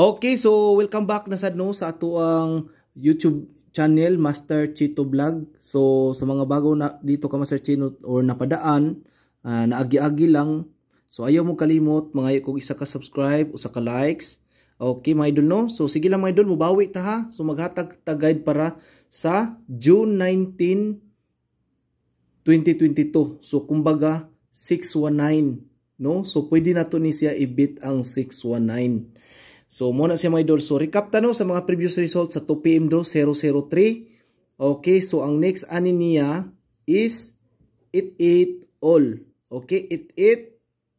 Okay, so welcome back na sad no sa ato ang YouTube channel Master Chito Vlog. So sa mga bago na dito ka Master Chino or napadaan, uh, naagi-agi lang. So ayaw mo kalimot mga kung isa ka subscribe, usa ka likes. Okay, mga idol no. So sige lang mga idol, mubawi ta ha. So maghatag ta guide para sa June 19 2022. So kumbaga 619 no. So pwede na to ni siya i-beat ang 619. So, muna siya mga idol. So, recap tanaw sa mga previous results sa 2pm draw 003. Okay, so ang next ani niya is 88 all. Okay,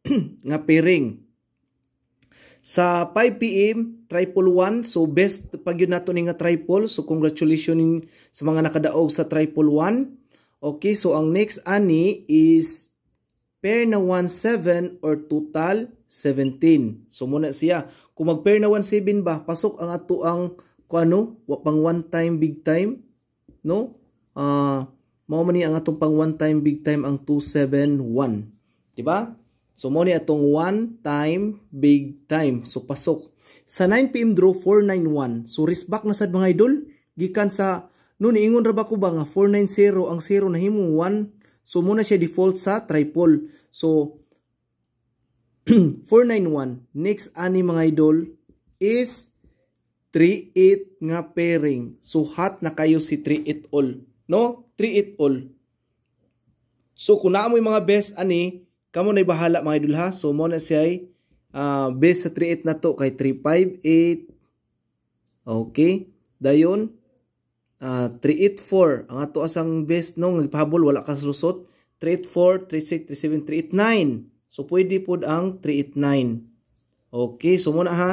88 nga pairing. Sa 5 PM, triple 1. So, best pag yun nato ni nga triple. So, congratulations sa mga nakadaog sa triple 1. Okay, so ang next ani is pair na 1-7 or total 17. So muna siya, kung mag-pair na 17 ba, pasok ang ato ang kuano, pang one time big time, no? Ah, uh, mao man ni ang atong pang one time big time ang 271. Di ba? So mo ni atong one time big time. So pasok. Sa 9 PM draw 491. So risk back na sad mga idol gikan sa no ingon ra ba ko ba nga 490 ang 0 na himong 1. So mo na siya default sa triple. So 491. Next ani mga idol is 38 nga pairing. so hot na kayo si 3-8 all. No? 3-8 all. So kung mo yung mga best ani, kamo na bahala mga idol ha. So mo na si ay uh, best sa 38 na to kay 358 Okay. Dayon uh, ah, 384 ang ato asang best no nagpahabol wala ka susot 384 36 37 389 So pwede pod ang 389. Okay, so muna ha.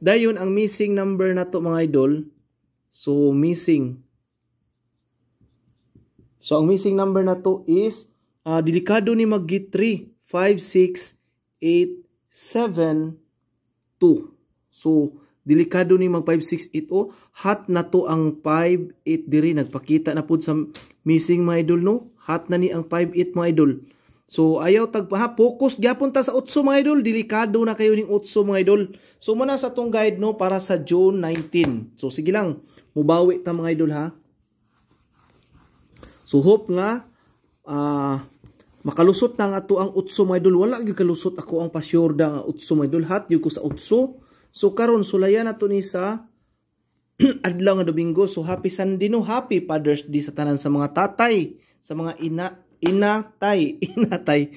Dayon ang missing number na to mga idol. So missing. So ang missing number na to is uh, delikado ni mag 356872. So delikado ni mag 5680 oh. hot na to ang 58 diri nagpakita na pud sa missing mga idol no. Hot na ni ang 58 mga idol. So ayaw tagpaha focus gyapon ta sa 8 mga idol delikado na kayo ning 8 mga idol. So muna sa tong guide no para sa June 19. So sige lang mubawi ta mga idol ha. So hope nga uh, makalusot na nga to ang 8 mga idol. Wala gyud kalusot ako ang pasyur nga 8 mga idol hat gyud ko sa 8. So karon sulayan na to ni sa adlaw nga Domingo. So happy Sunday no, happy Father's Day sa tanan sa mga tatay, sa mga ina Inatay. Inatay.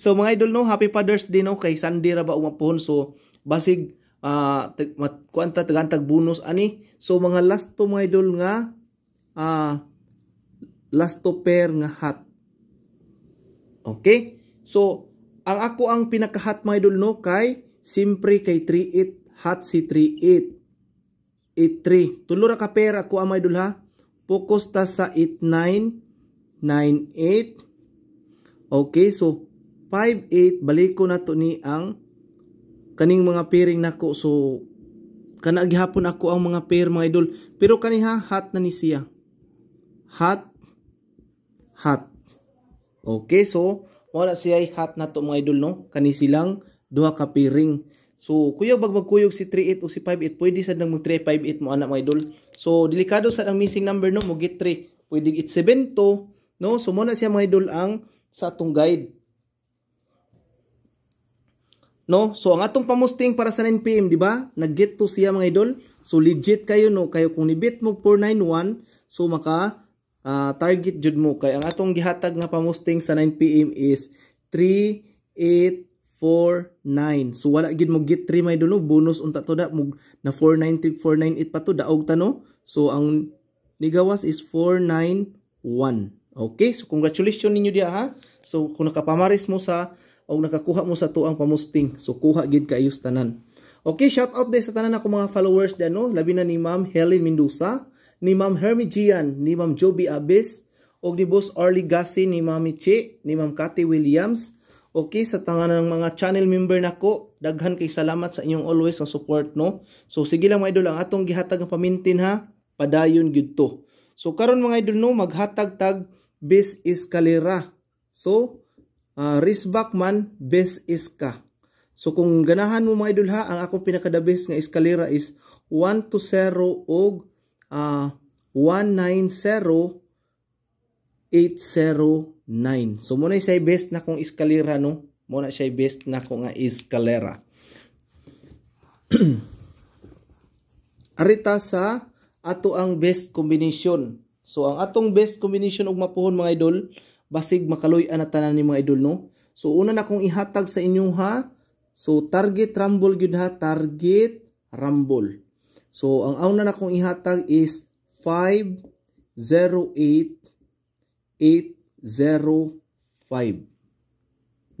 so mga idol no, happy Father's Day no kay Sunday ra ba umapon. So basig uh, tag, mat, kuanta bonus ani. So mga last to mga idol nga uh, ah, last to pair nga hat. Okay? So ang ako ang pinakahat mga idol no kay simpre kay 38 hat si 38. 83. Tulo ra ka pair ako ang ah, mga idol ha. Focus ta sa 89 9, 8. Okay, so 5, 8. Balik ko na to ni ang kaning mga pairing nako. So, kana gihapon ako ang mga pair mga idol. Pero kaniha hot na ni siya. Hot. Hot. Okay, so wala siya ay hot na to mga idol no. Kani silang duha ka pairing. So, kuya bag magkuyog si 38 o si 58, pwede sad nang mag 358 mo anak mga idol. So, delikado sad ang missing number no, mo git 3. Pwede git 7 to, No, so muna siya mga idol ang sa atong guide. No, so ang atong pamusting para sa 9 PM, di ba? nag to siya mga idol. So legit kayo no, kayo kung nibit mo 491, so maka uh, target jud mo kay ang atong gihatag nga pamusting sa 9 PM is 3849. So wala gid mo get 3 may dulo, bonus unta to da mo na 49349 it pa to daog ta no. So ang nigawas is 491. Okay, so congratulations ninyo dia ha. So kung nakapamaris mo sa o nakakuha mo sa tuang pamusting, so kuha gid kayo sa tanan. Okay, shout out din sa tanan ako mga followers din, no, labi na ni Ma'am Helen Mendoza, ni Ma'am Hermie Gian, ni Ma'am Joby Abis, og ni Boss Orly Gassi, ni Ma'am Che, ni Ma'am Cathy Williams. Okay, sa tangan ng mga channel member nako, daghan kay salamat sa inyong always ang support no. So sige lang mga idol, ang atong gihatag ang pamintin ha, padayon gid to. So karon mga idol no, maghatag tag bis iskalira. So, uh, ah, risbak man, bis iska. So, kung ganahan mo mga idol ha, ang akong pinakadabis nga iskalira is 1 to 0 og uh, 190 809. So muna siya best na kong eskalera no. Muna siya best na kong nga eskalera. Arita sa ato ang best combination. So ang atong best combination og mapuhon mga idol, basig makaloy ana tanan ni mga idol no. So una na kong ihatag sa inyo ha. So target rumble gyud ha, target rumble. So ang una na kong ihatag is 508805.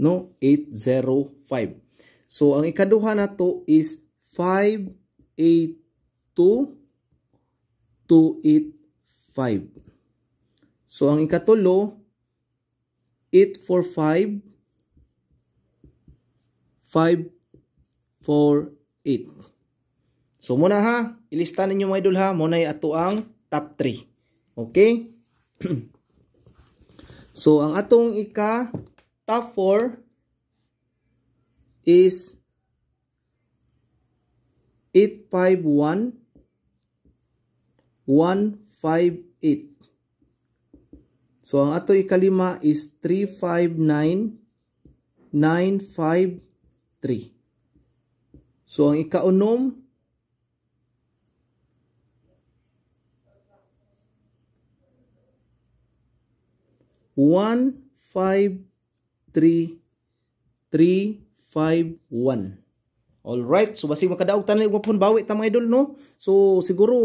No, 805. So ang ikaduha na to is 582 28 5. So, ang ikatulo, 8 for 5, 5 for So, muna ha, ilista ninyo mga idol ha, muna ato ang top 3. Okay? so, ang atong ika top 4 is 851 1 358. So ang ato ikalima is 359-953. So ang ikaunom one five three three five one All right, so basi makadaog tanay ko pon bawi ta idol no. So siguro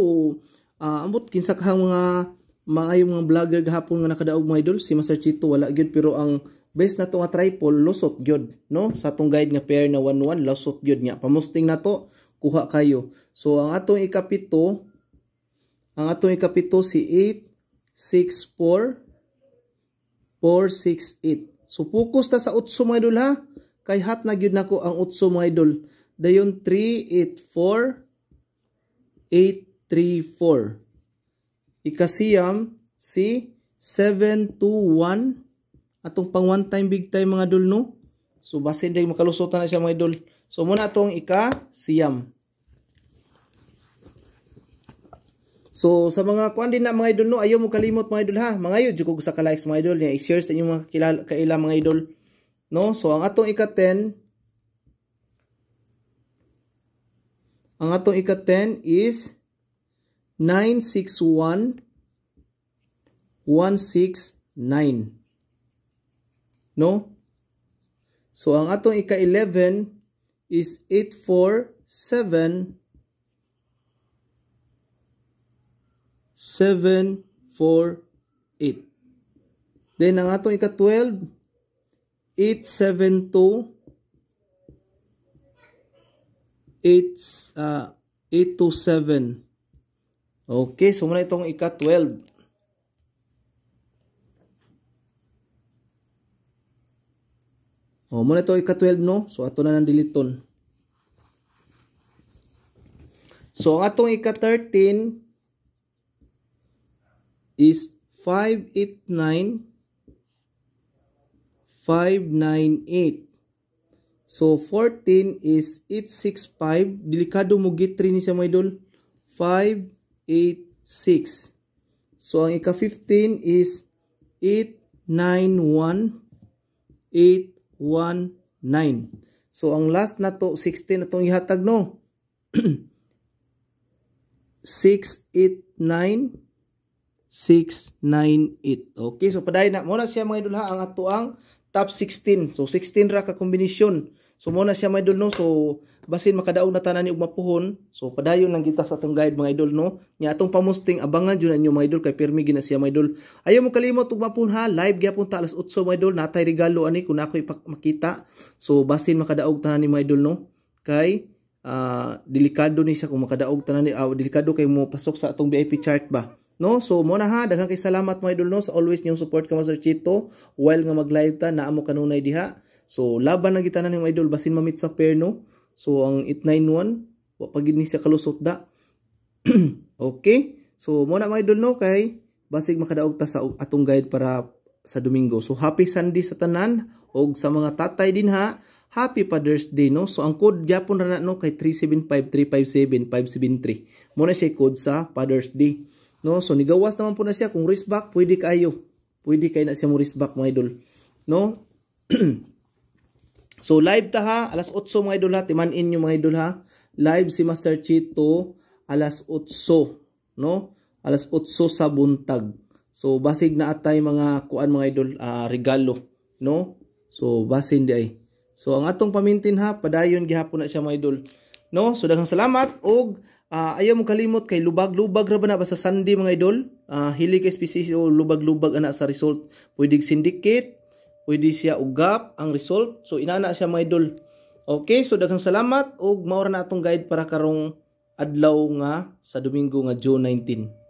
uh, ambot kinsa ka mga maayong mga vlogger gahapon nga nakadaog mga idol si Master Chito wala gyud pero ang best nato nga tripod lusot gyud no sa atong guide nga pair na 11 lusot gyud nga pamusting nato kuha kayo so ang atong ikapito ang atong ikapito si 864 468 so focus ta sa utso mga idol ha kay hat na gyud nako ang utso mga idol dayon 384 8 3, 4. Ikasiyam, C, 7, 2, 1. Atong pang one time big time mga idol no. So base day makalusutan na siya mga idol. So muna atong ikasiyam. So sa mga kuan din na mga idol no, ayo mo kalimot mga idol ha. Mga yo jukog sa ka-likes mga idol, niya i-share sa inyong mga kakilala, kaila mga idol. No? So ang atong ika-10 Ang atong ika-10 is 961-169. No? So, ang atong ika-11 is 847 748 Then, ang atong ika-12, 872, 8, uh, 827. Okay, so oh, muna itong ika-12. O, muna ito ika-12, no? So, ato na ng diliton. So, ang atong ika-13 is 589 598. So, 14 is 865. Delikado mo gitri ni siya, mga idol. 5 8, 6. So, ang ika-15 is 8, 9, 1, 8, 1, 9. So, ang last na to, 16 na itong ihatag, no? 6, 8, 9, 6, 9, 8. Okay, so padayon na. Muna siya mga idol ha, ang ato ang top 16. So, 16 ra ka kombinasyon. So, muna siya mga idol, no? So, basin makadaog na tanan ni og mapuhon so padayon lang kita sa atong guide mga idol no nya atong pamusting abangan jud ninyo mga idol kay pirmi gina siya mga idol ayo mo kalimot og mapuhon ha live gyapon ta alas 8 mga idol natay regalo ani kun ako ipakita so basin makadaog tanan ni mga idol no kay uh, delikado ni siya kung makadaog tanan ni uh, delikado kay mo pasok sa atong VIP chart ba No, so mo na ha, daghang kay salamat mga idol no sa always niyong support kamo Sir Chito while nga mag-live ta naa mo kanunay diha. So laban na ni ng idol basin mamit sa pair no. So ang 891 wa pagid ni sa kalusot da. okay? So mo na mga idol no kay basig makadaog ta sa atong guide para sa Domingo. So happy Sunday sa tanan og sa mga tatay din ha. Happy Father's Day no. So ang code gyapon ra na no kay 3753577573. Mo na siya code sa Father's Day. No, so nigawas naman po na siya kung wrist back pwede kayo. Pwede kay na siya mo wrist back mga idol. No? So live ta ha, alas 8 mga idol ha, timanin nyo mga idol ha. Live si Master Chito alas 8, no? Alas 8 sa buntag. So basig na atay mga kuan mga idol uh, regalo, no? So basin di ay. So ang atong pamintin ha, padayon gihapon na siya mga idol. No? So daghang salamat og uh, ayaw mo kalimot kay lubag-lubag ra ba na ba sa Sunday mga idol? Uh, hili kay species o lubag-lubag ana sa result. Pwede syndicate, Pwede siya ugap ang result. So inana siya mga idol. Okay, so daghang salamat ug maura na atong guide para karong adlaw nga sa Domingo nga June 19.